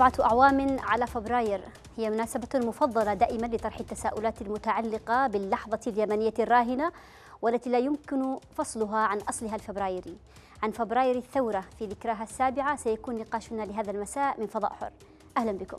سبعة أعوام على فبراير هي مناسبة مفضلة دائما لطرح التساؤلات المتعلقة باللحظة اليمنية الراهنة والتي لا يمكن فصلها عن أصلها الفبرايري عن فبراير الثورة في ذكراها السابعة سيكون نقاشنا لهذا المساء من فضاء حر أهلا بكم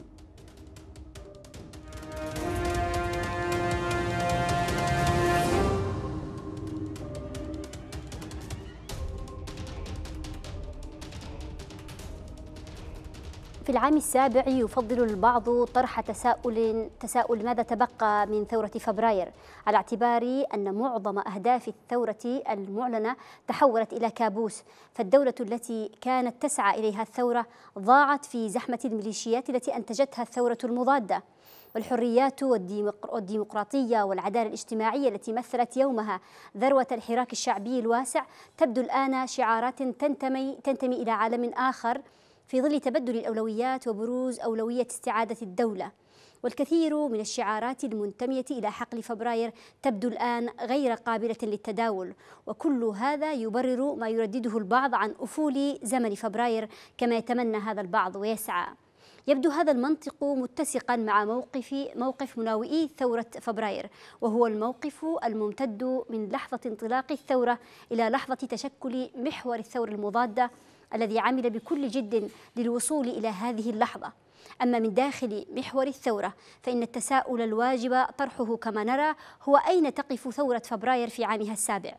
في العام السابع يفضل البعض طرح تساؤل تساؤل ماذا تبقى من ثورة فبراير على اعتبار أن معظم أهداف الثورة المعلنة تحولت إلى كابوس فالدولة التي كانت تسعى إليها الثورة ضاعت في زحمة الميليشيات التي أنتجتها الثورة المضادة والحريات والديمقراطية والعدالة الاجتماعية التي مثلت يومها ذروة الحراك الشعبي الواسع تبدو الآن شعارات تنتمي, تنتمي إلى عالم آخر في ظل تبدل الأولويات وبروز أولوية استعادة الدولة والكثير من الشعارات المنتمية إلى حقل فبراير تبدو الآن غير قابلة للتداول وكل هذا يبرر ما يردده البعض عن أفول زمن فبراير كما يتمنى هذا البعض ويسعى يبدو هذا المنطق متسقا مع موقف موقف مناوئي ثورة فبراير وهو الموقف الممتد من لحظة انطلاق الثورة إلى لحظة تشكل محور الثورة المضادة الذي عمل بكل جد للوصول إلى هذه اللحظة أما من داخل محور الثورة فإن التساؤل الواجب طرحه كما نرى هو أين تقف ثورة فبراير في عامها السابع؟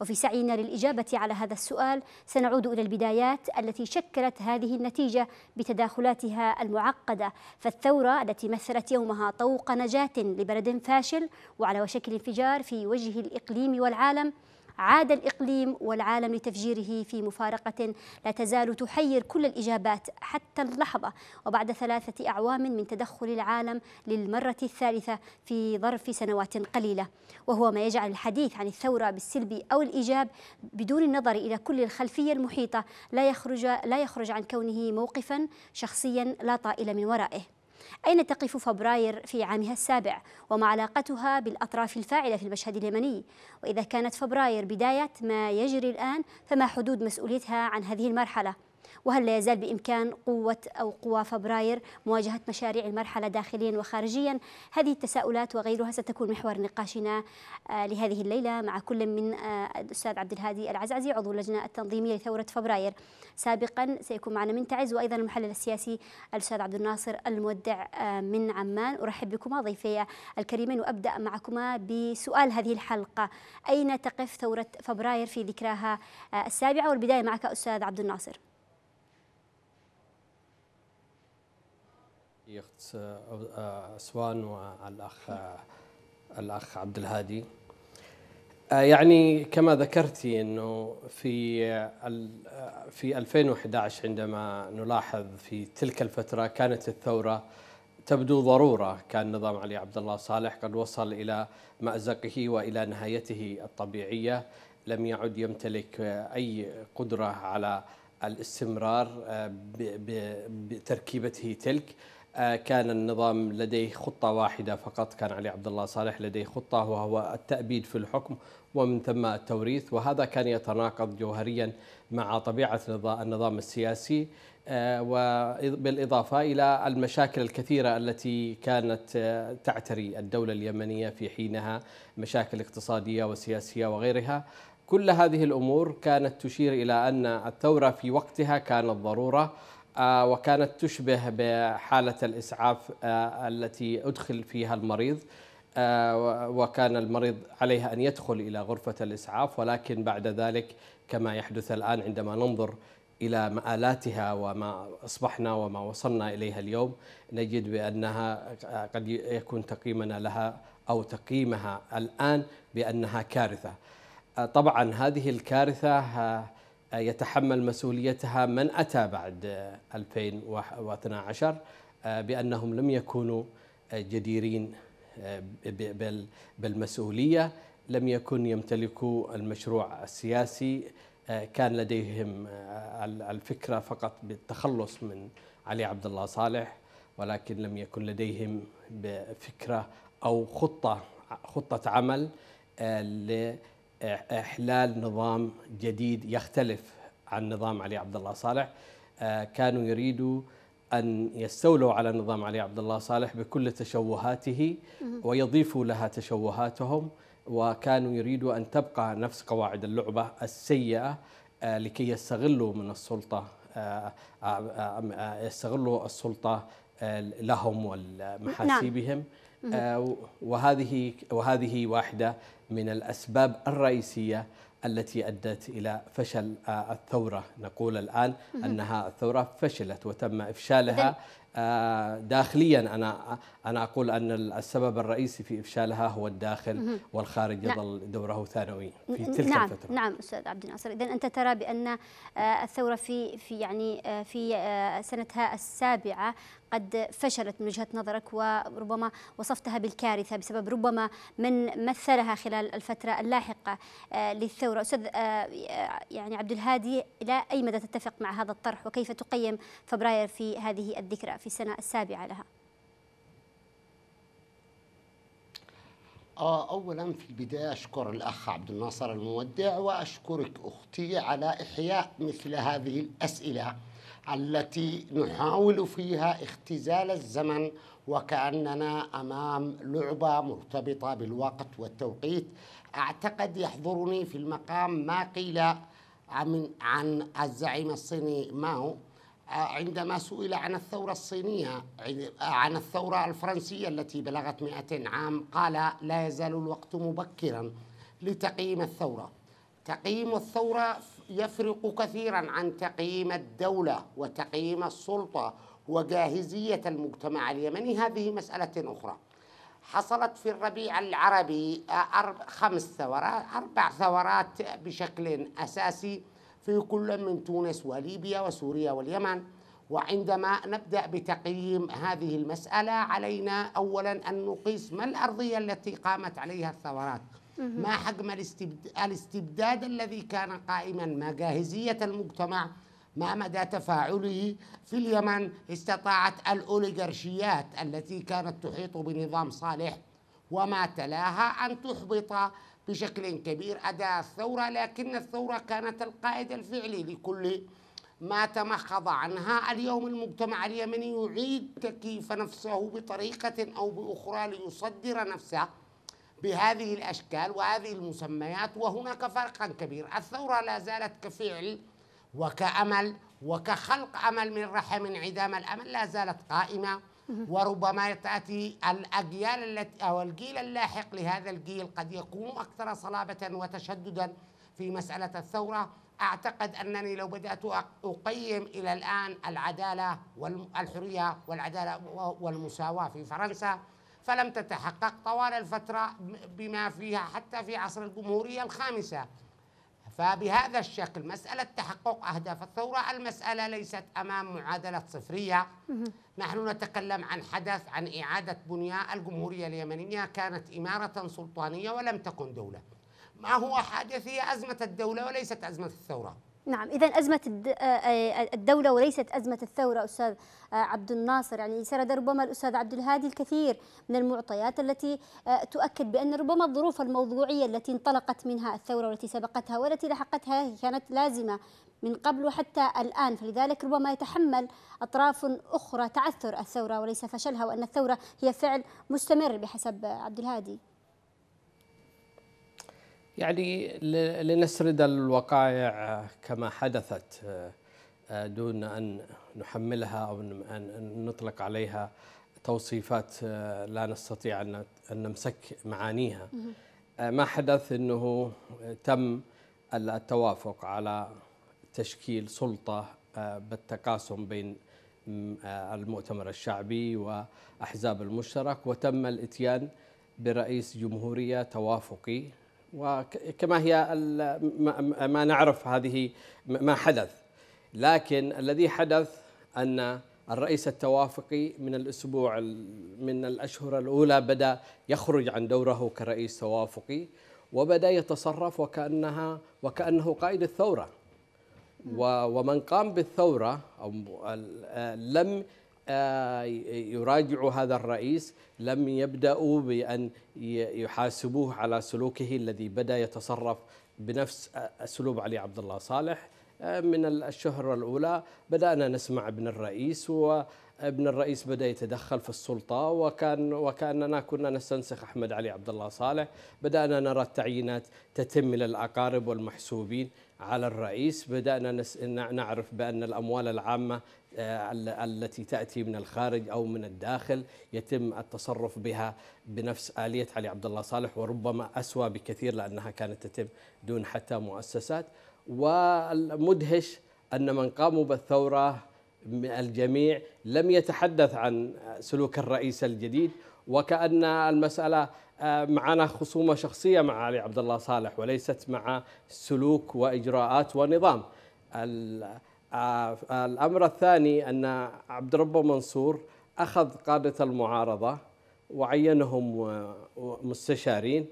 وفي سعينا للإجابة على هذا السؤال سنعود إلى البدايات التي شكلت هذه النتيجة بتداخلاتها المعقدة فالثورة التي مثلت يومها طوق نجاة لبلد فاشل وعلى وشك الانفجار في وجه الإقليم والعالم عاد الإقليم والعالم لتفجيره في مفارقة لا تزال تحير كل الإجابات حتى اللحظة وبعد ثلاثة أعوام من تدخل العالم للمرة الثالثة في ظرف سنوات قليلة وهو ما يجعل الحديث عن الثورة بالسلب أو الإيجاب بدون النظر إلى كل الخلفية المحيطة لا يخرج, لا يخرج عن كونه موقفا شخصيا لا طائل من ورائه أين تقف فبراير في عامها السابع وما علاقتها بالأطراف الفاعلة في المشهد اليمني وإذا كانت فبراير بداية ما يجري الآن فما حدود مسؤوليتها عن هذه المرحلة وهل لا يزال بإمكان قوة أو قوى فبراير مواجهة مشاريع المرحلة داخليا وخارجيا هذه التساؤلات وغيرها ستكون محور نقاشنا آه، لهذه الليلة مع كل من آه، الأستاذ عبد الهادي العزعزي عضو اللجنة التنظيمية لثورة فبراير سابقا سيكون معنا من تعز وأيضا المحلل السياسي الأستاذ عبد الناصر المودع آه، من عمان أرحب بكما ضيفي الكريمين وأبدأ معكما بسؤال هذه الحلقة أين تقف ثورة فبراير في ذكراها السابعة والبداية معك أستاذ عبد الناصر عندي اخت اسوان آه، آه، والاخ آه، الاخ عبد الهادي يعني كما ذكرتي انه في في 2011 عندما نلاحظ في تلك الفتره كانت الثوره تبدو ضروره كان نظام علي عبد الله صالح قد وصل الى مازقه والى نهايته الطبيعيه لم يعد يمتلك اي قدره على الاستمرار بتركيبته تلك آه، كان النظام لديه خطة واحدة فقط كان علي عبد الله صالح لديه خطة وهو التأبيد في الحكم ومن ثم التوريث وهذا كان يتناقض جوهريا مع طبيعة النظام السياسي آه، وبالإضافة إلى المشاكل الكثيرة التي كانت آه، تعتري الدولة اليمنية في حينها مشاكل اقتصادية وسياسية وغيرها كل هذه الأمور كانت تشير إلى أن الثورة في وقتها كانت ضرورة آه، وكانت تشبه بحالة الإسعاف آه، التي أدخل فيها المريض آه، وكان المريض عليه أن يدخل إلى غرفة الإسعاف ولكن بعد ذلك كما يحدث الآن عندما ننظر إلى مآلاتها وما أصبحنا وما وصلنا إليها اليوم نجد بأنها قد يكون تقييمنا لها أو تقييمها الآن بأنها كارثة طبعا هذه الكارثة يتحمل مسؤوليتها من أتى بعد 2012 آه، بأنهم لم يكونوا آه، جديرين آه، بالمسؤولية لم يكن يمتلكوا المشروع السياسي كان لديهم الفكرة فقط بالتخلص من علي عبد الله صالح ولكن لم يكن لديهم فكرة أو خطة خطة عمل احلال نظام جديد يختلف عن نظام علي عبد الله صالح آه، كانوا يريدوا أن يستولوا على نظام علي عبد الله صالح بكل تشوهاته ويضيفوا لها تشوهاتهم وكانوا يريدوا أن تبقى نفس قواعد اللعبة السيئة آه، لكي يستغلوا من السلطة آه، يستغلوا السلطة لهم والمحاسيبهم نعم. وهذه وهذه واحدة من الأسباب الرئيسية التي أدت إلى فشل آه، الثورة نقول الآن أنها الثورة فشلت وتم إفشالها آه، داخليا أنا أنا أقول أن السبب الرئيسي في إفشالها هو الداخل والخارج نعم. يظل نعم. دوره ثانوي في تلك نعم الفترة نعم أستاذ عبد الناصر إذا أنت ترى بأن آه، الثورة في في يعني في سنتها السابعة قد فشلت من وجهة نظرك وربما وصفتها بالكارثة بسبب ربما من مثلها خلال الفترة اللاحقة آه، للثورة أستاذ آه، آه، يعني عبد الهادي إلى أي مدى تتفق مع هذا الطرح وكيف تقيم فبراير في هذه الذكرى في السنة السابعة لها أولا في البداية أشكر الأخ عبد الناصر المودع وأشكرك أختي على إحياء مثل هذه الأسئلة التي نحاول فيها اختزال الزمن وكأننا أمام لعبة مرتبطة بالوقت والتوقيت أعتقد يحضرني في المقام ما قيل عن, عن الزعيم الصيني ماو آه، عندما سئل عن الثورة الصينية عن الثورة الفرنسية التي بلغت 200 عام قال لا يزال الوقت مبكرا لتقييم الثورة تقييم الثورة يفرق كثيرا عن تقييم الدولة وتقييم السلطة وجاهزية المجتمع اليمني هذه مسألة أخرى حصلت في الربيع العربي أرب خمس ثورات أربع ثورات بشكل أساسي في كل من تونس وليبيا وسوريا واليمن وعندما نبدأ بتقييم هذه المسألة علينا أولا أن نقيس ما الأرضية التي قامت عليها الثورات ما حجم الاستبداد الذي كان قائما ما جاهزية المجتمع ما مدى تفاعله في اليمن استطاعت الأوليغارشيات التي كانت تحيط بنظام صالح وما تلاها أن تحبط بشكل كبير أداء الثورة لكن الثورة كانت القائد الفعلي لكل ما تمخض عنها اليوم المجتمع اليمني يعيد تكييف نفسه بطريقة أو بأخرى ليصدر نفسه بهذه الاشكال وهذه المسميات وهناك فرقا كبير الثوره لا زالت كفعل وكامل وكخلق امل من رحم انعدام الامل لا زالت قائمه وربما تاتي الاجيال التي او الجيل اللاحق لهذا الجيل قد يكون اكثر صلابه وتشددا في مساله الثوره اعتقد انني لو بدات اقيم الى الان العداله والحريه والعداله والمساواه في فرنسا فلم تتحقق طوال الفترة بما فيها حتى في عصر الجمهورية الخامسة فبهذا الشكل مسألة تحقق أهداف الثورة المسألة ليست أمام معادلة صفرية نحن نتكلم عن حدث عن إعادة بنية الجمهورية اليمنية كانت إمارة سلطانية ولم تكن دولة ما هو حادث هي أزمة الدولة وليست أزمة الثورة نعم إذا أزمة آه، آه، الدولة وليست أزمة الثورة أستاذ آه، عبد الناصر يعني سرد ربما الأستاذ عبد الهادي الكثير من المعطيات التي تؤكد بأن ربما الظروف الموضوعية التي انطلقت منها الثورة والتي سبقتها والتي لحقتها كانت لازمة من قبل وحتى الآن فلذلك ربما يتحمل أطراف أخرى تعثر الثورة وليس فشلها وأن الثورة هي فعل مستمر بحسب عبد الهادي يعني لنسرد الوقائع كما حدثت آه، آه، دون أن نحملها أو أن نطلق عليها توصيفات آه، لا نستطيع أن نمسك معانيها ما حدث أنه تم التوافق على تشكيل سلطة بالتقاسم بين المؤتمر الشعبي وأحزاب المشترك وتم الاتيان برئيس جمهورية توافقي وكما هي ما نعرف هذه ما حدث لكن الذي حدث ان الرئيس التوافقي من الاسبوع من الاشهر الاولى بدا يخرج عن دوره كرئيس توافقي وبدا يتصرف وكانها وكانه قائد الثوره ومن قام بالثوره أو لم آه، يراجعوا هذا الرئيس لم يبداوا بان يحاسبوه على سلوكه الذي بدا يتصرف بنفس اسلوب علي عبد الله صالح آه، من الشهر الاولى بدانا نسمع ابن الرئيس و ابن الرئيس بدا يتدخل في السلطه وكان وكاننا كنا نستنسخ احمد علي عبد الله صالح بدانا نرى التعيينات تتم من الاقارب والمحسوبين على الرئيس بدانا نعرف بان الاموال العامه آه، التي تاتي من الخارج او من الداخل يتم التصرف بها بنفس اليه علي عبد الله صالح وربما اسوا بكثير لانها كانت تتم دون حتى مؤسسات والمدهش ان من قاموا بالثوره الجميع لم يتحدث عن سلوك الرئيس الجديد وكأن المسألة آه، معنا خصومة شخصية مع علي عبد الله صالح وليست مع سلوك وإجراءات ونظام آه، الأمر الثاني أن عبد ربه منصور أخذ قادة المعارضة وعينهم مستشارين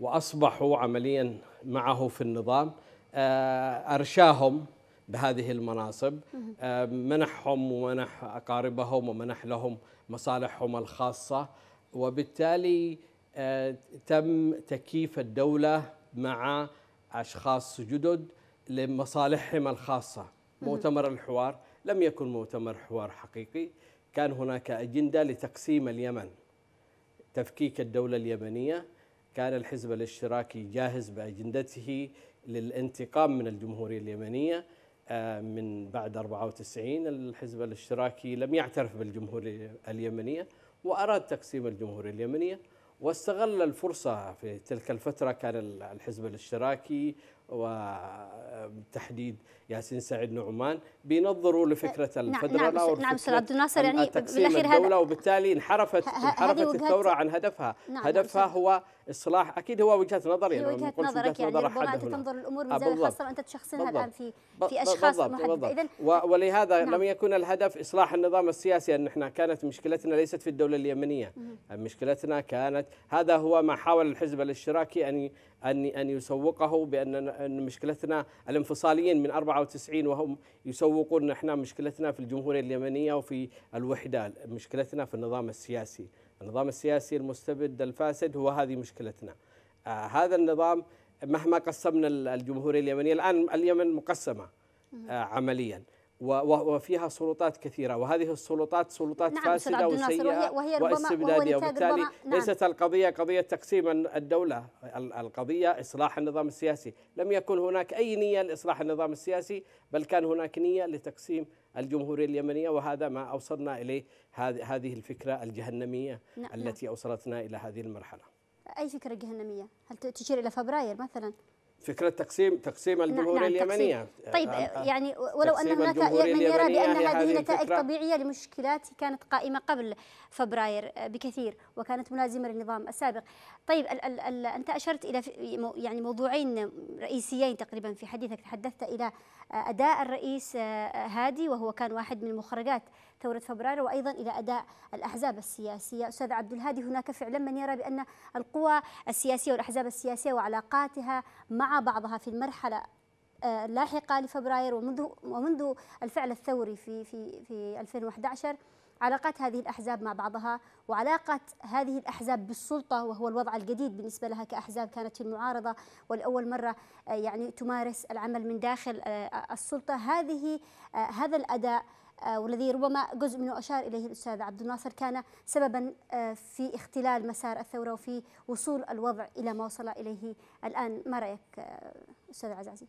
وأصبحوا عمليا معه في النظام آه، أرشاهم بهذه المناصب آه، منحهم ومنح أقاربهم ومنح لهم مصالحهم الخاصة وبالتالي تم تكييف الدولة مع أشخاص جدد لمصالحهم الخاصة مؤتمر الحوار لم يكن مؤتمر حوار حقيقي كان هناك أجندة لتقسيم اليمن تفكيك الدولة اليمنية كان الحزب الاشتراكي جاهز بأجندته للانتقام من الجمهورية اليمنية آه، من بعد 94 الحزب الاشتراكي لم يعترف بالجمهورية اليمنية وأراد تقسيم الجمهورية اليمنية واستغل الفرصة في تلك الفترة كان الحزب الاشتراكي وتحديد ياسين سعيد نعمان بينظروا لفكره الفدرالة نعم نعم استاذ نعم، عبد الناصر يعني بالاخير هذا وبالتالي انحرفت انحرفت الثوره عن هدفها نعم هدفها نعم هو اصلاح اكيد هو وجهه نظر يعني وجهه نظرك يعني نظر ربما انت تنظر الامور من آه، زاويه خاصه وانت تشخصنها الان في في اشخاص محدده اذا ولهذا نعم لم يكن الهدف اصلاح النظام السياسي ان احنا كانت مشكلتنا ليست في الدوله اليمنيه مشكلتنا كانت هذا هو ما حاول الحزب الاشتراكي ان ان ان يسوقه بان مشكلتنا الانفصاليين من 94 وهم يسوقون احنا مشكلتنا في الجمهوريه اليمنيه وفي الوحده، مشكلتنا في النظام السياسي، النظام السياسي المستبد الفاسد هو هذه مشكلتنا. آه هذا النظام مهما قسمنا الجمهوريه اليمنيه الان اليمن مقسمه آه عمليا. وفيها سلطات كثيرة وهذه السلطات سلطات نعم فاسدة وسيئة وهي واستبدادية وبالتالي نعم ليست القضية قضية تقسيم الدولة القضية إصلاح النظام السياسي لم يكن هناك أي نية لإصلاح النظام السياسي بل كان هناك نية لتقسيم الجمهورية اليمنية وهذا ما أوصلنا إليه هذه الفكرة الجهنمية نعم،, نعم التي أوصلتنا إلى هذه المرحلة أي فكرة جهنمية؟ هل تشير إلى فبراير مثلا؟ فكرة تقسيم تقسيم نعم، الجمهورية نعم اليمنية طيب آه، آه، آه، يعني ولو أن هناك من يرى بأن يعني هذه نتائج طبيعية لمشكلات كانت قائمة قبل فبراير بكثير وكانت ملازمة للنظام السابق طيب ال ال ال أنت أشرت إلى يعني موضوعين رئيسيين تقريبا في حديثك تحدثت إلى أداء الرئيس هادي وهو كان واحد من مخرجات ثورة فبراير وأيضا إلى أداء الأحزاب السياسية أستاذ عبد الهادي هناك فعلا من يرى بأن القوى السياسية والأحزاب السياسية وعلاقاتها مع بعضها في المرحلة اللاحقة آه، لفبراير ومنذ ومنذ الفعل الثوري في في في 2011 علاقات هذه الأحزاب مع بعضها وعلاقة هذه الأحزاب بالسلطة وهو الوضع الجديد بالنسبة لها كأحزاب كانت في المعارضة والأول مرة آه، يعني تمارس العمل من داخل آه، السلطة هذه هذا الأداء آه، والذي ربما جزء منه أشار إليه الأستاذ عبد الناصر كان سببا آه، في اختلال مسار الثورة وفي وصول الوضع إلى ما وصل إليه الآن ما رأيك آه، أستاذ عزازي؟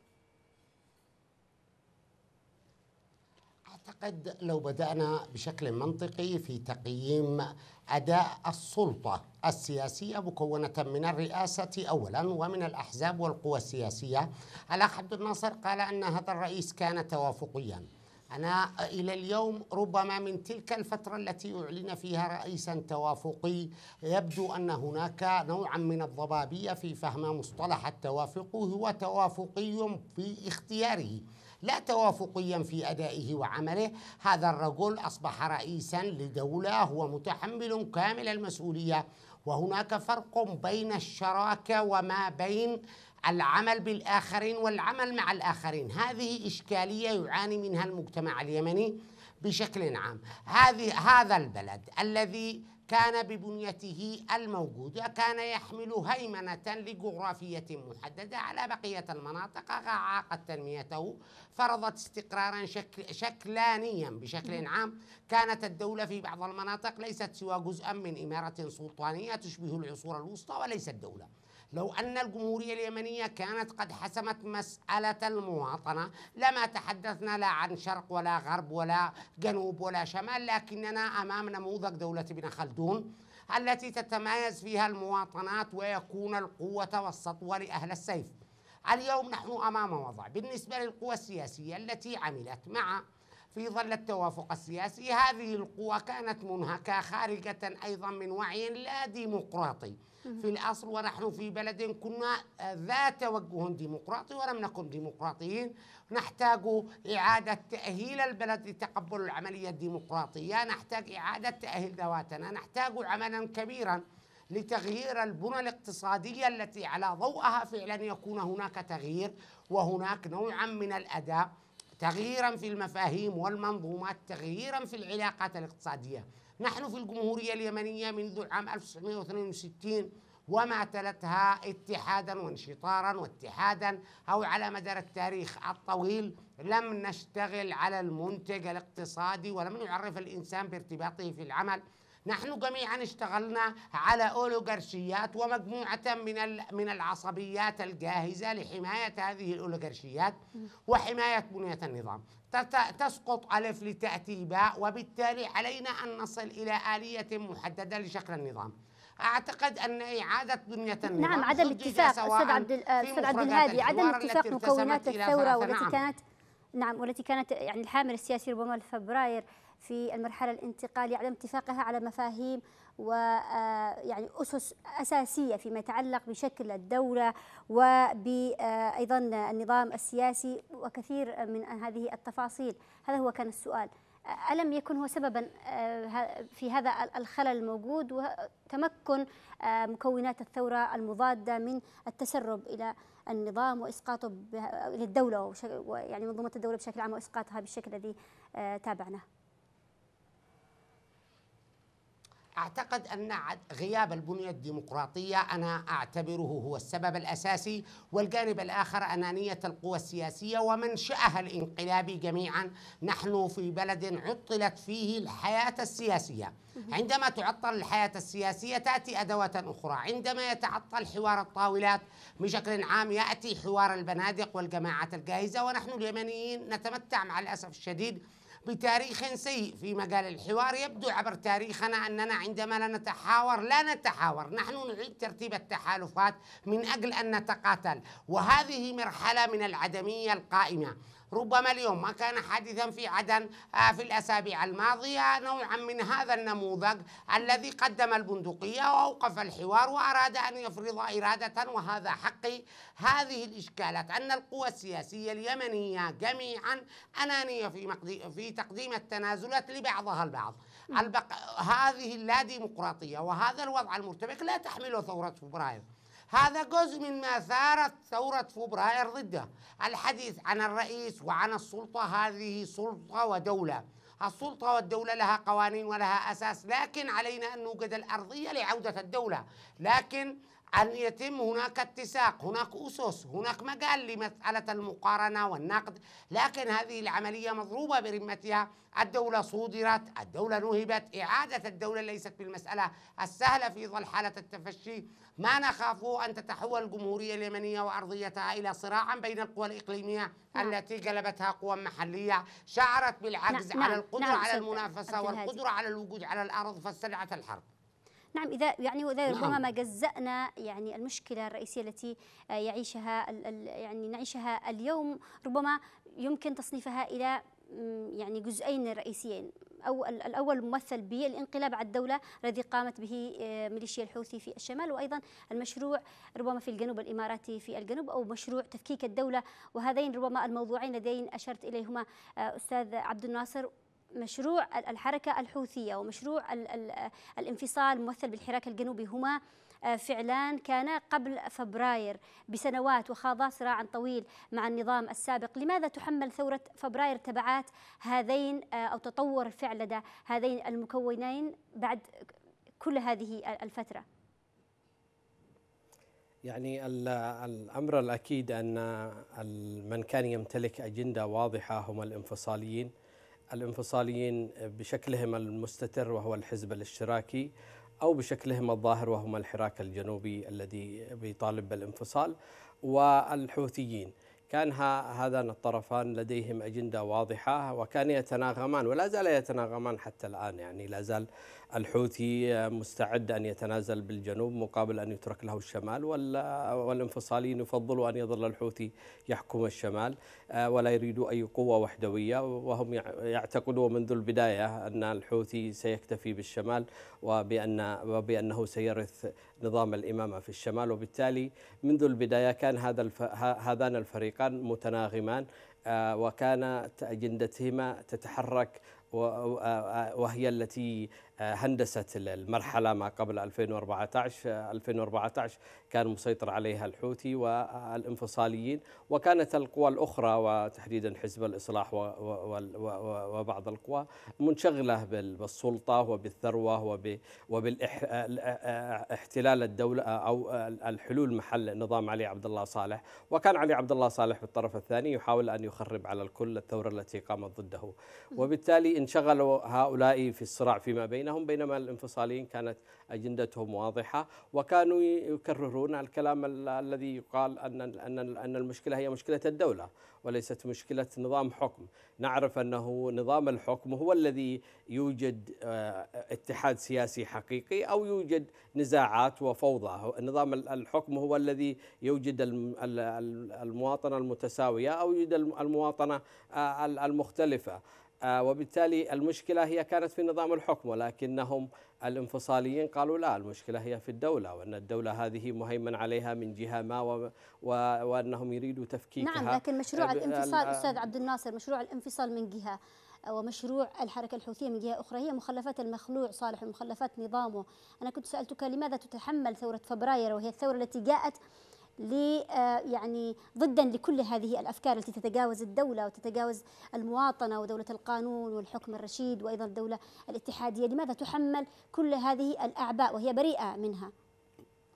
أعتقد لو بدأنا بشكل منطقي في تقييم أداء السلطة السياسية مكونة من الرئاسة أولا ومن الأحزاب والقوى السياسية الأخ عبد الناصر قال أن هذا الرئيس كان توافقيا أنا إلى اليوم ربما من تلك الفترة التي أعلن فيها رئيسا توافقي يبدو أن هناك نوعا من الضبابية في فهم مصطلح التوافق هو توافقي في اختياره لا توافقيا في أدائه وعمله هذا الرجل أصبح رئيسا لدولة هو متحمل كامل المسؤولية وهناك فرق بين الشراكة وما بين العمل بالآخرين والعمل مع الآخرين هذه إشكالية يعاني منها المجتمع اليمني بشكل عام هذه هذا البلد الذي كان ببنيته الموجودة كان يحمل هيمنة لجغرافية محددة على بقية المناطق عاقت تنميته فرضت استقرارا شكل شكلانيا بشكل عام كانت الدولة في بعض المناطق ليست سوى جزءا من إمارة سلطانية تشبه العصور الوسطى وليست دولة لو أن الجمهورية اليمنية كانت قد حسمت مسألة المواطنة لما تحدثنا لا عن شرق ولا غرب ولا جنوب ولا شمال لكننا أمام نموذج دولة ابن خلدون التي تتميز فيها المواطنات ويكون القوة والسطوة لأهل السيف اليوم نحن أمام وضع بالنسبة للقوى السياسية التي عملت مع في ظل التوافق السياسي هذه القوى كانت منهكة خارجة أيضا من وعي لا ديمقراطي في الأصل ونحن في بلد كنا آه، ذا توجه ديمقراطي ولم نكن ديمقراطيين نحتاج إعادة تأهيل البلد لتقبل العملية الديمقراطية نحتاج إعادة تأهيل ذواتنا نحتاج عملا كبيرا لتغيير البنى الاقتصادية التي على ضوئها فعلا يكون هناك تغيير وهناك نوعا من الأداء تغييرا في المفاهيم والمنظومات تغييرا في العلاقات الاقتصادية نحن في الجمهورية اليمنية منذ العام 1962 وما تلتها اتحادا وانشطارا واتحادا او على مدار التاريخ الطويل لم نشتغل على المنتج الاقتصادي ولم نعرف الانسان بارتباطه في العمل نحن جميعا اشتغلنا على اولوغارشيات ومجموعة من من العصبيات الجاهزة لحماية هذه الاولوغارشيات وحماية بنية النظام تسقط ألف لتأتي باء وبالتالي علينا أن نصل إلى آلية محددة لشكل النظام اعتقد ان اعاده بنيه نعم، النظام نعم عدم اتفاق استاذ عبد استاذ عبد الهادي عدم اتفاق مكونات الثوره والتي نعم. كانت نعم والتي كانت يعني الحامل السياسي ربما لفبراير في المرحلة الانتقالية عدم اتفاقها على مفاهيم و آه، يعني أسس أساسية فيما يتعلق بشكل الدولة وبأيضا آه، النظام السياسي وكثير من هذه التفاصيل هذا هو كان السؤال ألم يكن هو سببا آه، في هذا الخلل الموجود وتمكن مكونات الثورة المضادة من التسرب إلى النظام وإسقاطه إلى الدولة ويعني منظومة الدولة بشكل عام وإسقاطها بالشكل الذي تابعناه أعتقد أن غياب البنية الديمقراطية أنا أعتبره هو السبب الأساسي والجانب الآخر أنانية القوى السياسية ومنشأها الانقلابي جميعا نحن في بلد عطلت فيه الحياة السياسية عندما تعطل الحياة السياسية تأتي أدوات أخرى عندما يتعطل حوار الطاولات بشكل عام يأتي حوار البنادق والجماعات الجاهزة ونحن اليمنيين نتمتع مع الأسف الشديد بتاريخ سيء في مجال الحوار يبدو عبر تاريخنا أننا عندما لا نتحاور لا نتحاور نحن نعيد ترتيب التحالفات من أجل أن نتقاتل وهذه مرحلة من العدمية القائمة ربما اليوم ما كان حادثا في عدن آه، في الأسابيع الماضية نوعا من هذا النموذج الذي قدم البندقية وأوقف الحوار وأراد أن يفرض إرادة وهذا حقي هذه الإشكالات أن القوى السياسية اليمنية جميعا أنانية في, في تقديم التنازلات لبعضها البعض البق... هذه اللا ديمقراطية وهذا الوضع المرتبك لا تحمله ثورة فبراير هذا جزء من ما ثارت ثورة فبراير ضده الحديث عن الرئيس وعن السلطة هذه سلطة ودولة السلطة والدولة لها قوانين ولها أساس لكن علينا أن نوجد الأرضية لعودة الدولة لكن أن يتم هناك اتساق هناك أسس هناك مجال لمسألة المقارنة والنقد لكن هذه العملية مضروبة برمتها الدولة صودرت الدولة نهبت إعادة الدولة ليست بالمسألة السهلة في ظل حالة التفشي ما نخافه أن تتحول الجمهورية اليمنية وأرضيتها إلى صراعا بين القوى الإقليمية نعم. التي قلبتها قوى محلية شعرت بالعجز نعم. على نعم، القدرة نعم. على المنافسة والقدرة على الوجود على الأرض فاستدعت الحرب نعم إذا يعني وإذا نعم. ربما ما جزأنا يعني المشكلة الرئيسية التي آه، يعيشها يعني نعيشها اليوم ربما يمكن تصنيفها إلى يعني جزئين رئيسيين أو الأول ممثل بالانقلاب على الدولة الذي قامت به آه، ميليشيا الحوثي في الشمال وأيضا المشروع ربما في الجنوب الإماراتي في الجنوب أو مشروع تفكيك الدولة وهذين ربما الموضوعين اللذين أشرت إليهما آه، أستاذ عبد الناصر مشروع الحركة الحوثية ومشروع الانفصال الممثل بالحراك الجنوبي هما آه، فعلان كان قبل فبراير بسنوات وخاضا صراعا طويل مع النظام السابق لماذا تحمل ثورة فبراير تبعات هذين آه، أو تطور الفعل لدى هذين المكونين بعد كل هذه الفترة يعني الأمر الأكيد أن من كان يمتلك أجندة واضحة هم الانفصاليين الانفصاليين بشكلهم المستتر وهو الحزب الاشتراكي أو بشكلهم الظاهر وهم الحراك الجنوبي الذي بيطالب بالانفصال والحوثيين كان هذان الطرفان لديهم أجندة واضحة وكان يتناغمان ولا زال يتناغمان حتى الآن يعني لا زال الحوثي مستعد أن يتنازل بالجنوب مقابل أن يترك له الشمال والانفصاليين يفضلوا أن يظل الحوثي يحكم الشمال آه، ولا يريدوا أي قوة وحدوية وهم يعتقدوا منذ البداية أن الحوثي سيكتفي بالشمال وبأن وبأنه سيرث نظام الإمامة في الشمال وبالتالي منذ البداية كان هذا الف... هذان الفريقان متناغمان آه، وكانت أجندتهما تتحرك آه، وهي التي هندسه المرحله ما قبل 2014 2014 كان مسيطر عليها الحوثي والانفصاليين وكانت القوى الأخرى وتحديدا حزب الإصلاح وبعض القوى منشغلة بالسلطة وبالثروة وبالاحتلال الدولة أو الحلول محل نظام علي عبد الله صالح وكان علي عبد الله صالح بالطرف الثاني يحاول أن يخرب على الكل الثورة التي قامت ضده وبالتالي انشغلوا هؤلاء في الصراع فيما بينهم بينما الانفصاليين كانت أجندتهم واضحة وكانوا يكرروا يكررون الكلام الذي يقال ان ان ان المشكله هي مشكله الدوله وليست مشكله نظام حكم، نعرف انه نظام الحكم هو الذي يوجد آه، اتحاد سياسي حقيقي او يوجد نزاعات وفوضى، نظام الحكم هو الذي يوجد المواطنه المتساويه او يوجد المواطنه آه، المختلفه. آه، وبالتالي المشكلة هي كانت في نظام الحكم ولكنهم الانفصاليين قالوا لا المشكلة هي في الدولة وأن الدولة هذه مهيمن عليها من جهة ما و... و... وأنهم يريدوا تفكيكها نعم لكن مشروع الانفصال أستاذ عبد الناصر مشروع الانفصال من جهة آه، ومشروع الحركة الحوثية من جهة أخرى هي مخلفات المخلوع صالح ومخلفات نظامه أنا كنت سألتك لماذا تتحمل ثورة فبراير وهي الثورة التي جاءت آه، يعني ضدا لكل هذه الافكار التي تتجاوز الدوله وتتجاوز المواطنه ودوله القانون والحكم الرشيد وايضا الدوله الاتحاديه، لماذا تحمل كل هذه الاعباء وهي بريئه منها؟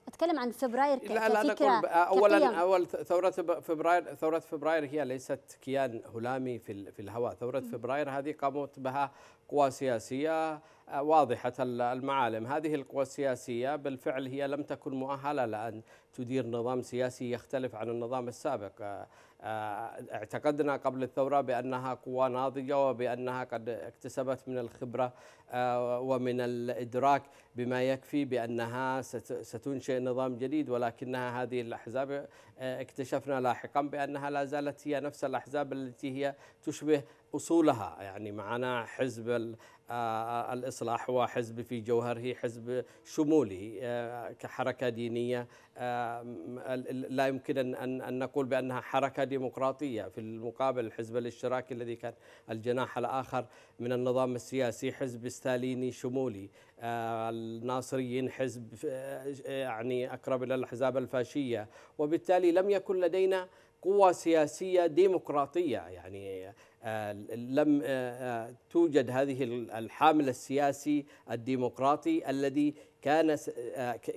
اتكلم عن فبراير ك... لا لا اولا اول ثوره فبراير ثوره فبراير هي ليست كيان هلامي في في الهواء، ثوره فبراير هذه قامت بها قوى سياسيه واضحة المعالم هذه القوى السياسية بالفعل هي لم تكن مؤهلة لأن تدير نظام سياسي يختلف عن النظام السابق آه، آه، اعتقدنا قبل الثورة بأنها قوى ناضجة وبأنها قد اكتسبت من الخبرة آه، ومن الإدراك بما يكفي بأنها ستنشئ نظام جديد ولكنها هذه الأحزاب اكتشفنا لاحقا بأنها لا زالت هي نفس الأحزاب التي هي تشبه أصولها يعني معنا حزب آه، آه، الإصلاح هو حزب في جوهره حزب شمولي آه، كحركة دينية لا يمكن أن نقول بأنها حركة ديمقراطية في المقابل الحزب الاشتراكي الذي كان الجناح الآخر من النظام السياسي حزب ستاليني شمولي الناصريين حزب يعني أقرب إلى الأحزاب الفاشية وبالتالي لم يكن لدينا قوى سياسية ديمقراطية يعني آه، لم آه، آه، توجد هذه الحامل السياسي الديمقراطي الذي كان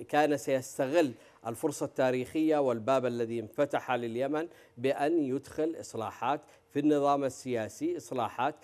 كان سيستغل الفرصة التاريخية والباب الذي انفتح لليمن بأن يدخل إصلاحات في النظام السياسي إصلاحات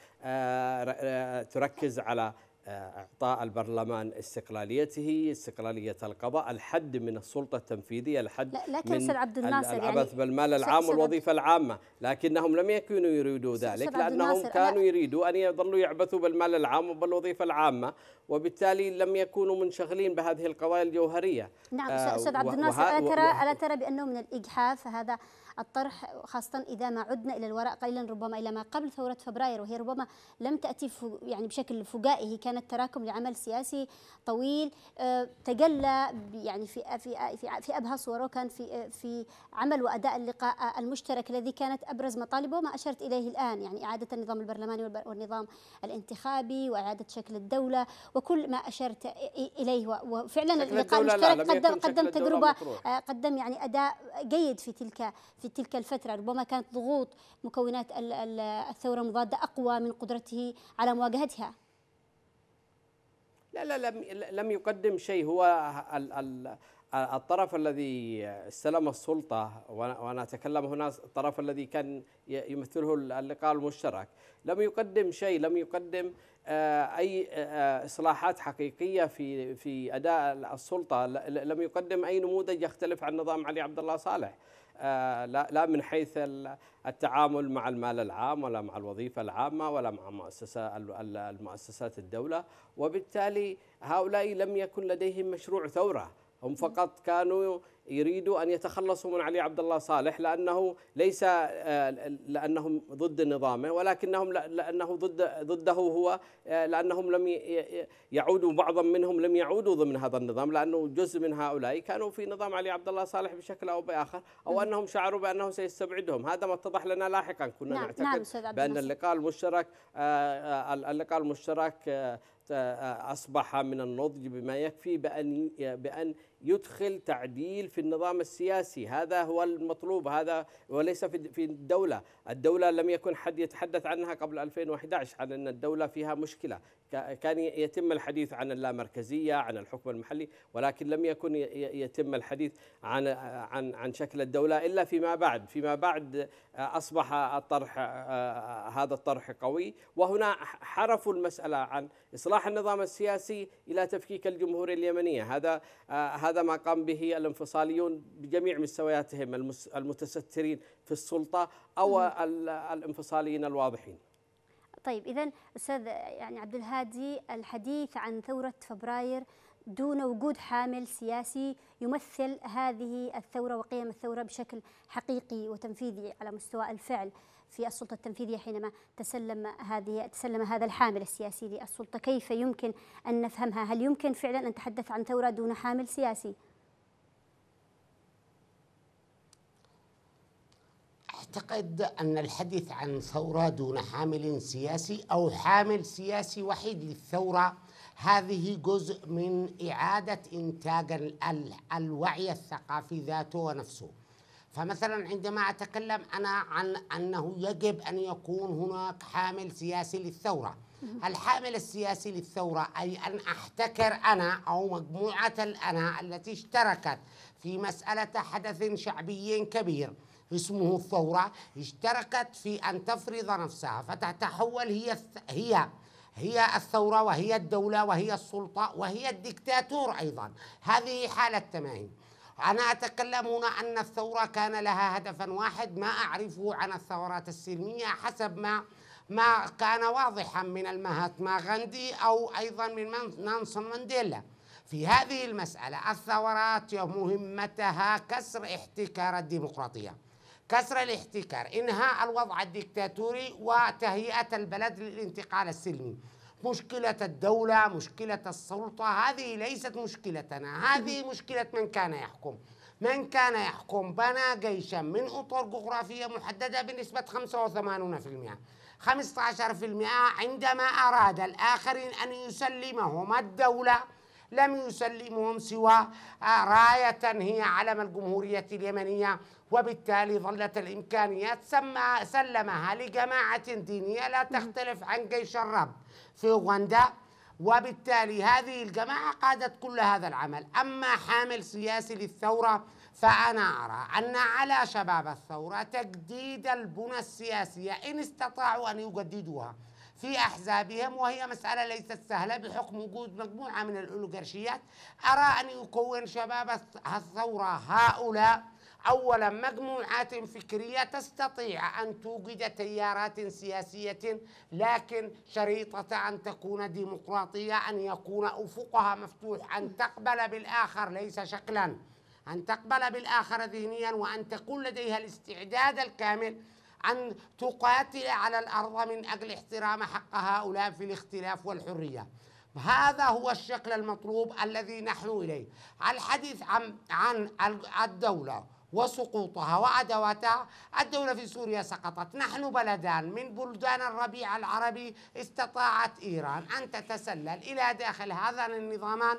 تركز على اعطاء البرلمان استقلاليته استقلاليه القضاء الحد من السلطه التنفيذيه الحد لا لكن من عبد الناصر يعني العبث يعني بالمال العام والوظيفه العامه لكنهم لم يكونوا يريدوا ذلك لانهم كانوا يريدوا ان يظلوا يعبثوا بالمال العام وبالوظيفه العامه وبالتالي لم يكونوا منشغلين بهذه القضايا الجوهريه نعم استاذ آه، عبد الناصر الا ترى الا ترى بانه من الاجحاف هذا الطرح خاصة إذا ما عدنا إلى الوراء قليلا ربما إلى ما قبل ثورة فبراير وهي ربما لم تأتي يعني بشكل فجائي هي كانت تراكم لعمل سياسي طويل آه، تجلى يعني في في في أبهى صوره كان في آه، في عمل وأداء اللقاء المشترك الذي كانت أبرز مطالبه ما أشرت إليه الآن يعني إعادة النظام البرلماني والنظام الانتخابي وإعادة شكل الدولة وكل ما أشرت إليه وفعلا اللقاء المشترك قدم قدم تجربة آه، قدم يعني أداء جيد في تلك في تلك الفترة ربما كانت ضغوط مكونات الثورة المضادة أقوى من قدرته على مواجهتها لا لا لم لم يقدم شيء هو الطرف الذي استلم السلطة وأنا أتكلم هنا الطرف الذي كان يمثله اللقاء المشترك لم يقدم شيء لم يقدم آه، أي آه، إصلاحات حقيقية في في أداء السلطة لم يقدم أي نموذج يختلف عن نظام علي عبد الله صالح آه، لا من حيث التعامل مع المال العام ولا مع الوظيفه العامه ولا مع مؤسسه المؤسسات الدوله وبالتالي هؤلاء لم يكن لديهم مشروع ثوره هم فقط كانوا يريد أن يتخلصوا من علي عبد الله صالح لأنه ليس آه، لأنهم ضد نظامه ولكنهم لأنه ضد ضده هو آه، لأنهم لم يعودوا بعضا منهم لم يعودوا ضمن هذا النظام لأنه جزء من هؤلاء كانوا في نظام علي عبد الله صالح بشكل أو بآخر أو أنهم شعروا بأنه سيستبعدهم هذا ما اتضح لنا لاحقا كنا نعم نعتقد نعم بأن اللقاء المشترك آه، اللقاء المشترك أصبح من النضج بما يكفي بأن بأن يدخل تعديل في النظام السياسي هذا هو المطلوب هذا وليس في الدولة الدولة لم يكن حد يتحدث عنها قبل 2011 عن أن الدولة فيها مشكلة كان يتم الحديث عن اللامركزية عن الحكم المحلي ولكن لم يكن يتم الحديث عن عن عن شكل الدولة إلا فيما بعد فيما بعد أصبح الطرح آه، هذا الطرح قوي وهنا حرفوا المسألة عن إصلاح النظام السياسي إلى تفكيك الجمهورية اليمنية هذا آه، هذا وهذا ما قام به الانفصاليون بجميع مستوياتهم المتسترين في السلطة أو الانفصاليين الواضحين طيب إذا أستاذ يعني عبد الهادي الحديث عن ثورة فبراير دون وجود حامل سياسي يمثل هذه الثورة وقيم الثورة بشكل حقيقي وتنفيذي على مستوى الفعل في السلطة التنفيذية حينما تسلم هذه تسلم هذا الحامل السياسي للسلطة كيف يمكن أن نفهمها هل يمكن فعلا أن نتحدث عن ثورة دون حامل سياسي أعتقد أن الحديث عن ثورة دون حامل سياسي أو حامل سياسي وحيد للثورة هذه جزء من إعادة إنتاج الوعي الثقافي ذاته ونفسه فمثلا عندما أتكلم أنا عن أنه يجب أن يكون هناك حامل سياسي للثورة الحامل السياسي للثورة أي أن أحتكر أنا أو مجموعة الأنا التي اشتركت في مسألة حدث شعبي كبير اسمه الثورة اشتركت في أن تفرض نفسها فتتحول هي هي هي الثورة وهي الدولة وهي السلطة وهي الدكتاتور أيضا هذه حالة تماهي أنا أتكلم هنا أن الثورة كان لها هدفا واحد ما أعرفه عن الثورات السلمية حسب ما ما كان واضحا من المهاتما غاندي أو أيضا من نانسون مانديلا في هذه المسألة الثورات مهمتها كسر احتكار الديمقراطية كسر الاحتكار إنهاء الوضع الدكتاتوري وتهيئة البلد للانتقال السلمي مشكلة الدولة مشكلة السلطة هذه ليست مشكلتنا هذه مشكلة من كان يحكم من كان يحكم بنى جيشا من أطر جغرافية محددة بنسبة 85% 15% عندما أراد الآخرين أن يسلمهم الدولة لم يسلمهم سوى آه، راية هي علم الجمهورية اليمنية وبالتالي ظلت الإمكانيات سلمها لجماعة دينية لا تختلف عن جيش الرب في أوغندا وبالتالي هذه الجماعة قادت كل هذا العمل أما حامل سياسي للثورة فأنا أرى أن على شباب الثورة تجديد البنى السياسية إن استطاعوا أن يجددوها في أحزابهم وهي مسألة ليست سهلة بحكم وجود مجموعة من الاولوغارشيات أرى أن يكون شباب الثورة هؤلاء أولا مجموعات فكرية تستطيع أن توجد تيارات سياسية لكن شريطة أن تكون ديمقراطية أن يكون أفقها مفتوح أن تقبل بالآخر ليس شكلا أن تقبل بالآخر ذهنيا وأن تكون لديها الاستعداد الكامل أن تقاتل على الأرض من أجل احترام حق هؤلاء في الاختلاف والحرية هذا هو الشكل المطلوب الذي نحن إليه الحديث عن, عن الدولة وسقوطها وعدواتها الدولة في سوريا سقطت نحن بلدان من بلدان الربيع العربي استطاعت إيران أن تتسلل إلى داخل هذان النظامان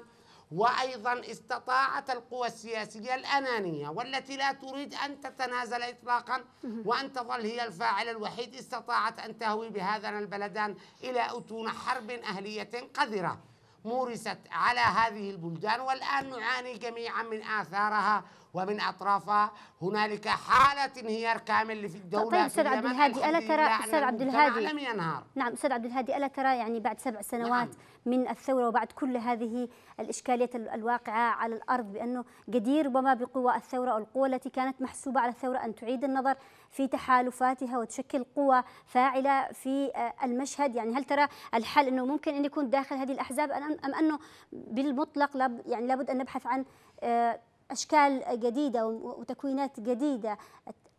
وايضا استطاعت القوى السياسيه الانانيه والتي لا تريد ان تتنازل اطلاقا وان تظل هي الفاعل الوحيد استطاعت ان تهوي بهذا البلدان الى اتون حرب اهليه قذره مورست على هذه البلدان والآن نعاني جميعا من آثارها ومن أطرافها هنالك حالة انهيار كامل في الدولة طيب أستاذ طيب، عبد الهادي ألا ترى أستاذ عبد الهادي ينهار نعم أستاذ عبد الهادي ألا ترى يعني بعد سبع سنوات نعم. من الثورة وبعد كل هذه الإشكاليات الواقعة على الأرض بأنه قدير ربما بقوى الثورة أو القوة التي كانت محسوبة على الثورة أن تعيد النظر في تحالفاتها وتشكل قوى فاعلة في آه، المشهد يعني هل ترى الحل أنه ممكن أن يكون داخل هذه الأحزاب أم أنه بالمطلق يعني لابد أن نبحث عن آه، أشكال جديدة وتكوينات جديدة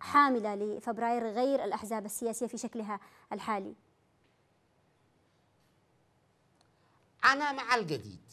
حاملة لفبراير غير الأحزاب السياسية في شكلها الحالي أنا مع الجديد